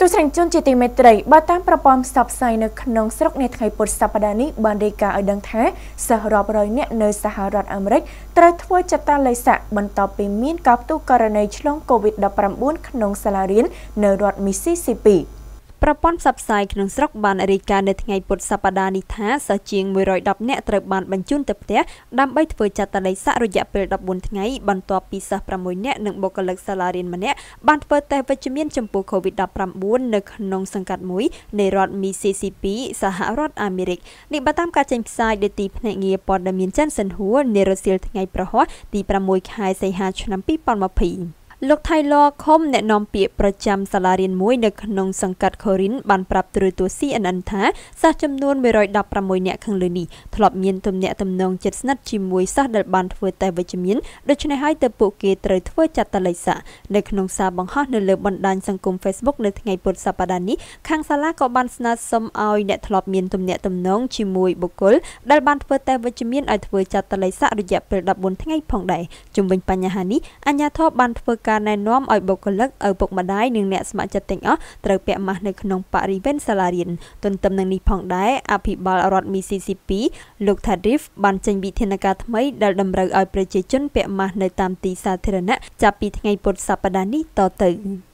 ទស្សនិកជនជាទីមេត្រីបើតាមប្រព័ន្ធផ្សព្វផ្សាយនៅក្នុងស្រុកនាថ្ងៃពុធសប្តាហ៍នេះបានរាយការណ៍ឲ្យដឹងថាសិស្សរាប់រយនាក់នៅសហរដ្ឋអាមេរិក ត្រូវធ្វើចតាឡេស័កបន្ទាប់ពីមានការផ្ទុះករណីឆ្លង COVID-19 ក្នុងសាលារៀននៅរដ្ឋ Mississippi ។ប្រព័ន្ធផ្សព្វផ្សាយក្នុងស្រុកបានរាយការណ៍នៅថ្ងៃពុធសប្តាហ៍នេះថាសិស្សជាង110នាក់ត្រូវបានបញ្ជូនទៅផ្ទះដើម្បីធ្វើចាត់តល័យសាក់រយៈពេល14ថ្ងៃបន្ទាប់ពីសិស្ស6នាក់និងបុគ្គលិកសាលារៀនម្នាក់បានធ្វើតេស្តវិជ្ជមានចំពោះ COVID-19 នៅក្នុងសង្កាត់មួយនៃរដ្ឋ Mississippi សហរដ្ឋអាមេរិកនេះបើតាមការចេញផ្សាយដោយទីភ្នាក់ងារព័ត៌មានចិនសិនហួរនារសៀលថ្ងៃប្រហ័សទី6ខែសីហាឆ្នាំ2020លោកថៃឡខុមអ្នកនាំពាក្យប្រចាំសាលារៀនមួយនៅក្នុងសង្កាត់ខូរីនបានប្រាប់ទូរទស្សន៍ CNN ថាសិស្សចំនួន116នាក់ខាងលើនេះធ្លាប់មានទំនាក់ទំនងជិតស្និទ្ធជាមួយសិស្សដែលបានធ្វើតេស្តវិជ្ជមានដូច្នេះហើយទើបពួកគេត្រូវធ្វើចាត់តលេខសានៅក្នុងសារបង្ហោះនៅលើបណ្ដាញសង្គម Facebook នៅថ្ងៃពុធសប្តាហ៍នេះខាងសាលាក៏បានស្នើសុំឲ្យអ្នកធ្លាប់មានទំនាក់ទំនងជាមួយបុគ្គលដែលបានធ្វើតេស្តវិជ្ជមានឲ្យធ្វើចាត់តលេខសារយៈពេល14ថ្ងៃផងដែរជំវិញបញ្ហានេះអាជ្ញាធរបានធ្វើការណែនាំឲ្យបុគ្គលិកឪពុកម្ដាយនិងអ្នកស្ម័គ្រចិត្តទាំងអស់ត្រូវពាក់ម៉ាស់នៅក្នុងបរិវេណសាលារៀនទន្ទឹមនឹងនេះផងដែរអភិបាលរដ្ឋមីស៊ីស៊ីពីលោក Tharif បានចេញវិធានការថ្មីដែលតម្រូវឲ្យប្រជាជនពាក់ម៉ាស់នៅតាមទីសាធារណៈចាប់ពីថ្ងៃពុធសប្តាហ៍នេះតទៅ។